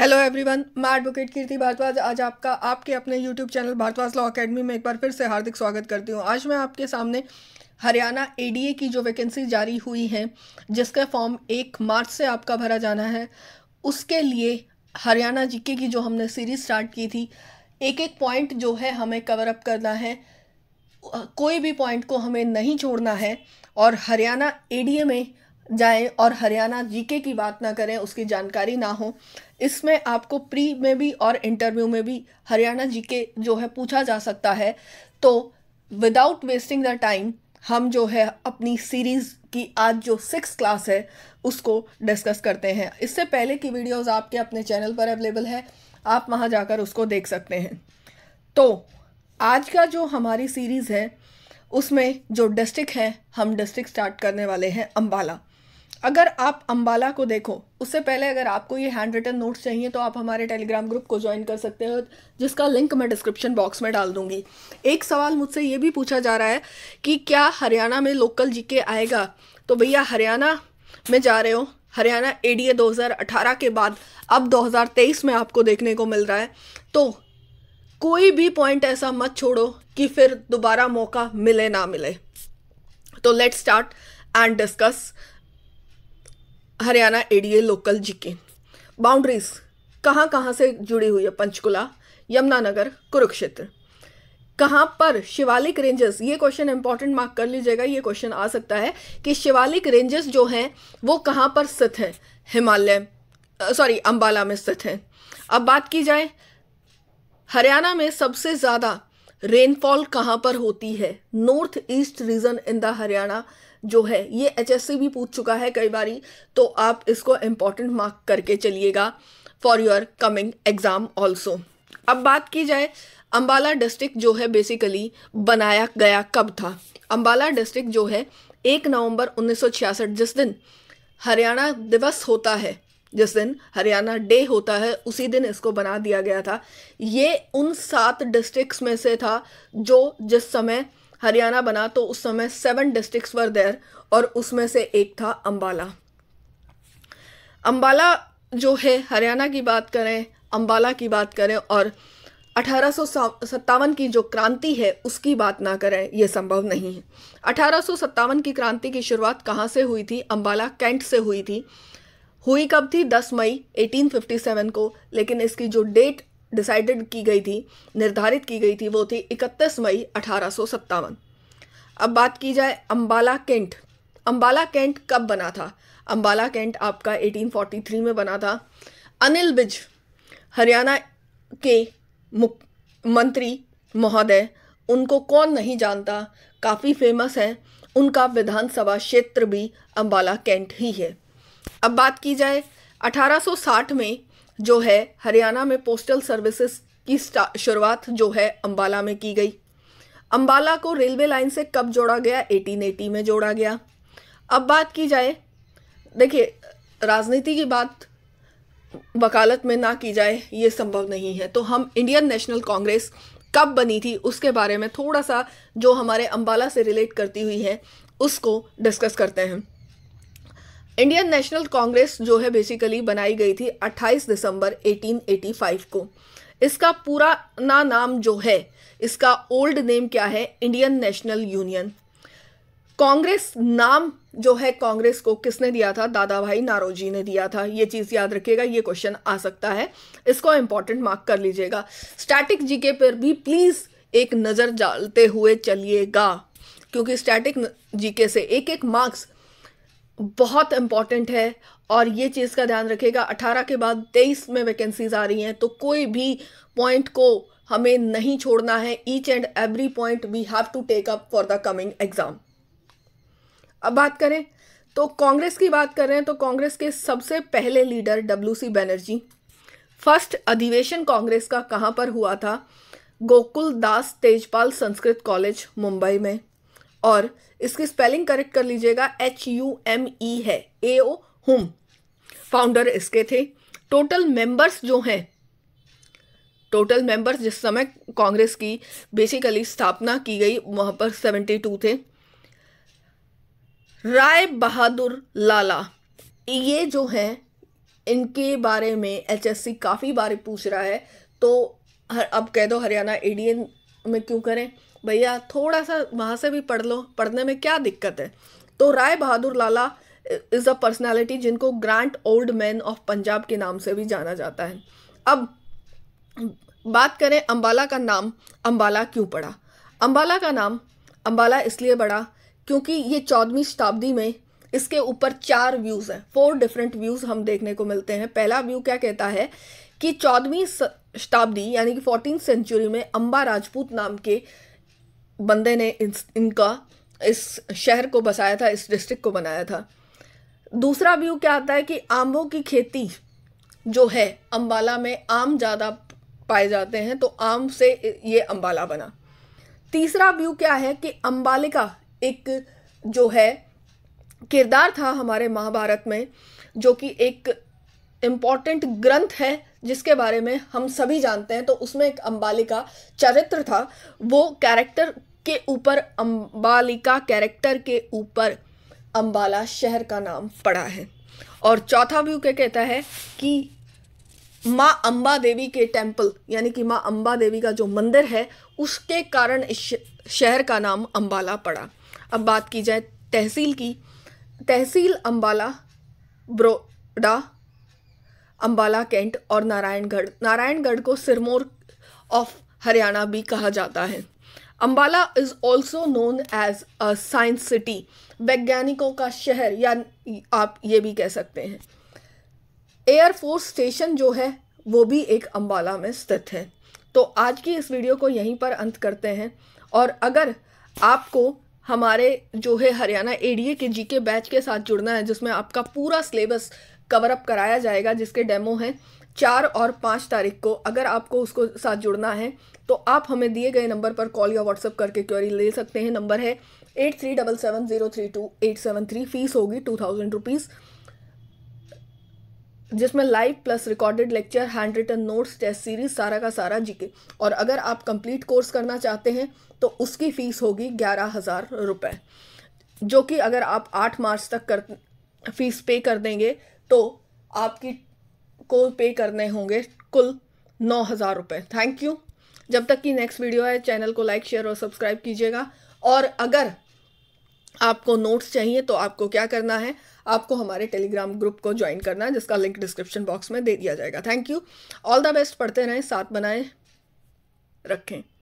hello everyone मैं advocate Kirti Bhardwaj आज आपका आपके अपने YouTube channel Bhardwaj law academy में एक बार फिर से हार्दिक स्वागत करती हूँ आज मैं आपके सामने हरियाणा एडीए की जो वैकेंसी जारी हुई है जिसका फॉर्म एक मार्च से आपका भरा जाना है उसके लिए हरियाणा जीके की जो हमने सीरीज स्टार्ट की थी एक एक पॉइंट जो है हमें कवर अप करना है कोई भी पॉइंट को हमें नहीं छोड़ना है और हरियाणा एडीए में जाएं और हरियाणा जीके की बात ना करें उसकी जानकारी ना हो इसमें आपको प्री में भी और इंटरव्यू में भी हरियाणा जीके जो है पूछा जा सकता है तो विदाउट वेस्टिंग द टाइम हम जो है अपनी सीरीज़ की आज जो सिक्स क्लास है उसको डिस्कस करते हैं इससे पहले की वीडियोस आपके अपने चैनल पर अवेलेबल है आप वहां जाकर उसको देख सकते हैं तो आज का जो हमारी सीरीज़ है उसमें जो डिस्ट्रिक्ट है हम डिस्ट्रिक्ट स्टार्ट करने वाले हैं अम्बाला अगर आप अम्बाला को देखो उससे पहले अगर आपको ये हैंड रिटन नोट्स चाहिए तो आप हमारे टेलीग्राम ग्रुप को ज्वाइन कर सकते हो जिसका लिंक मैं डिस्क्रिप्शन बॉक्स में डाल दूंगी एक सवाल मुझसे ये भी पूछा जा रहा है कि क्या हरियाणा में लोकल जीके आएगा तो भैया हरियाणा में जा रहे हो हरियाणा ए 2018 के बाद अब 2023 में आपको देखने को मिल रहा है तो कोई भी पॉइंट ऐसा मत छोड़ो कि फिर दोबारा मौका मिले ना मिले तो let start and discuss Haryana ADA local GK boundaries कहाँ कहाँ से जुड़ी हुई है पंचकुला यमुनानगर कुरुक्षेत्र कहाँ पर शिवालिक रेंजेस ये क्वेश्चन इंपॉर्टेंट मार्क कर लीजिएगा ये क्वेश्चन आ सकता है कि शिवालिक रेंजेस जो हैं वो कहाँ पर स्थित हैं हिमालय सॉरी अंबाला में स्थित हैं अब बात की जाए हरियाणा में सबसे ज़्यादा रेनफॉल कहाँ पर होती है north east region in the Haryana जो है ये एच भी पूछ चुका है कई बारी तो आप इसको इम्पॉर्टेंट मार्क करके चलिएगा for your coming exam also अब बात की जाए अम्बाला डिस्ट्रिक्ट जो है बेसिकली बनाया गया कब था अम्बाला डिस्ट्रिक्ट जो है एक नवंबर 1966 जिस दिन हरियाणा दिवस होता है जिस दिन हरियाणा डे होता है उसी दिन इसको बना दिया गया था ये उन सात डिस्ट्रिक्ट्स में से था जो जिस समय हरियाणा बना तो उस समय सेवन डिस्ट्रिक्ट्स वर देर और उसमें से एक था अम्बाला अम्बाला जो है हरियाणा की बात करें अम्बाला की बात करें और अठारह की जो क्रांति है उसकी बात ना करें यह संभव नहीं है अठारह की क्रांति की शुरुआत कहाँ से हुई थी अम्बाला कैंट से हुई थी हुई कब थी 10 मई 1857 को लेकिन इसकी जो डेट डिसाइडेड की गई थी निर्धारित की गई थी वो थी 31 मई अठारह अब बात की जाए अम्बाला कैंट अम्बाला कैंट कब बना था अम्बाला कैंट आपका 1843 में बना था अनिल बिज हरियाणा के मंत्री महोदय उनको कौन नहीं जानता काफ़ी फेमस हैं उनका विधानसभा क्षेत्र भी अम्बाला कैंट ही है अब बात की जाए 1860 में जो है हरियाणा में पोस्टल सर्विसेज की शुरुआत जो है अंबाला में की गई अंबाला को रेलवे लाइन से कब जोड़ा गया 1880 में जोड़ा गया अब बात की जाए देखिए राजनीति की बात वकालत में ना की जाए ये संभव नहीं है तो हम इंडियन नेशनल कांग्रेस कब बनी थी उसके बारे में थोड़ा सा जो हमारे अंबाला से रिलेट करती हुई है उसको डिस्कस करते हैं इंडियन नेशनल कांग्रेस जो है बेसिकली बनाई गई थी 28 दिसंबर 1885 को इसका ना नाम जो है इसका ओल्ड नेम क्या है इंडियन नेशनल यूनियन कांग्रेस नाम जो है कांग्रेस को किसने दिया था दादा भाई नारोजी ने दिया था ये चीज़ याद रखिएगा ये क्वेश्चन आ सकता है इसको इंपॉर्टेंट मार्क कर लीजिएगा स्टैटिक जीके पर भी प्लीज़ एक नज़र डालते हुए चलिएगा क्योंकि स्टैटिक जीके से एक एक मार्क्स बहुत इम्पॉर्टेंट है और ये चीज़ का ध्यान रखेगा अठारह के बाद तेईस में वैकेंसीज आ रही हैं तो कोई भी पॉइंट को हमें नहीं छोड़ना है each and every point we have to take up for the coming exam अब बात करें तो कांग्रेस की बात कर रहे हैं तो कांग्रेस के सबसे पहले लीडर सी बैनर्जी फर्स्ट अधिवेशन कांग्रेस का कहाँ पर हुआ था गोकुल दास तेजपाल संस्कृत कॉलेज मुंबई में और इसकी स्पेलिंग करेक्ट कर लीजिएगा एच यू एम ई है ए ओ हुम फाउंडर इसके थे टोटल मेंबर्स जो हैं टोटल मेंबर्स जिस समय कांग्रेस की बेसिकली स्थापना की गई वहां पर सेवेंटी टू थे राय बहादुर लाला ये जो हैं इनके बारे में एचएससी काफ़ी बार पूछ रहा है तो हर अब कह दो हरियाणा एडीएन में क्यों करें भैया थोड़ा सा वहाँ से भी पढ़ लो पढ़ने में क्या दिक्कत है तो Rai Bahadur Lala is a personality जिनको grand old man of Punjab के नाम से भी जाना जाता है अब बात करें अम्बाला का नाम अम्बाला क्यों पड़ा अम्बाला का नाम अम्बाला इसलिए पड़ा क्योंकि ये चौदहवीं शताब्दी में इसके ऊपर चार व्यूज़ हैं फोर डिफरेंट व्यूज़ हम देखने को मिलते हैं पहला व्यू क्या कहता है कि चौदहवीं शताब्दी यानी कि फोर्टीन सेंचुरी में अम्बा राजपूत नाम के बंदे ने इस इनका इस शहर को बसाया था इस डिस्ट्रिक्ट को बनाया था दूसरा व्यू क्या आता है कि आम्बों की खेती जो है अम्बाला में आम ज़्यादा पाए जाते हैं तो आम से ये अम्बाला बना तीसरा व्यू क्या है कि अम्बालिका एक जो है किरदार था हमारे महाभारत में जो कि एक इम्पॉर्टेंट ग्रंथ है जिसके बारे में हम सभी जानते हैं तो उसमें एक अम्बालिका चरित्र था वो कैरेक्टर के ऊपर अम्बालिका कैरेक्टर के ऊपर अम्बाला शहर का नाम पड़ा है और चौथा व्यू क्या कहता है कि माँ अम्बा देवी के टेम्पल यानी कि माँ अम्बा देवी का जो मंदिर है उसके कारण इस शहर का नाम अम्बाला पड़ा अब बात की जाए तहसील की तहसील अम्बाला ब्रोडा अम्बाला कैंट और नारायणगढ़ नारायणगढ़ को सिरमौर ऑफ हरियाणा भी कहा जाता है Ambala is also known as a science city वैज्ञानिकों का शहर या आप ये भी कह सकते हैं एयरफोर्स स्टेशन जो है वो भी एक अम्बाला में स्थित है तो आज की इस वीडियो को यहीं पर अंत करते हैं और अगर आपको हमारे जो है हरियाणा एडीए के जीके बैच के साथ जुड़ना है जिसमें आपका पूरा सिलेबस कवर अप कराया जाएगा जिसके डेमो हैं चार और पाँच तारीख को अगर आपको उसको साथ जुड़ना है तो आप हमें दिए गए नंबर पर कॉल या व्हाट्सअप करके क्वेरी ले सकते हैं नंबर है eight three double seven zero three two eight seven three फीस होगी टू थाउजेंड रुपीज़ जिसमें live plus recorded lecture hand written notes test series सारा का सारा जीके और अगर आप कंप्लीट कोर्स करना चाहते हैं तो उसकी फ़ीस होगी ग्यारह हज़ार रुपये जो कि अगर आप आठ मार्च तक कर फीस पे कर देंगे तो आपकी को पे करने होंगे कुल नौ हज़ार रुपये थैंक यू जब तक कि नेक्स्ट वीडियो है चैनल को लाइक शेयर और सब्सक्राइब कीजिएगा और अगर आपको नोट्स चाहिए तो आपको क्या करना है आपको हमारे टेलीग्राम ग्रुप को ज्वाइन करना है जिसका लिंक डिस्क्रिप्शन बॉक्स में दे दिया जाएगा thank you all the best पढ़ते रहें साथ बनाएं रखें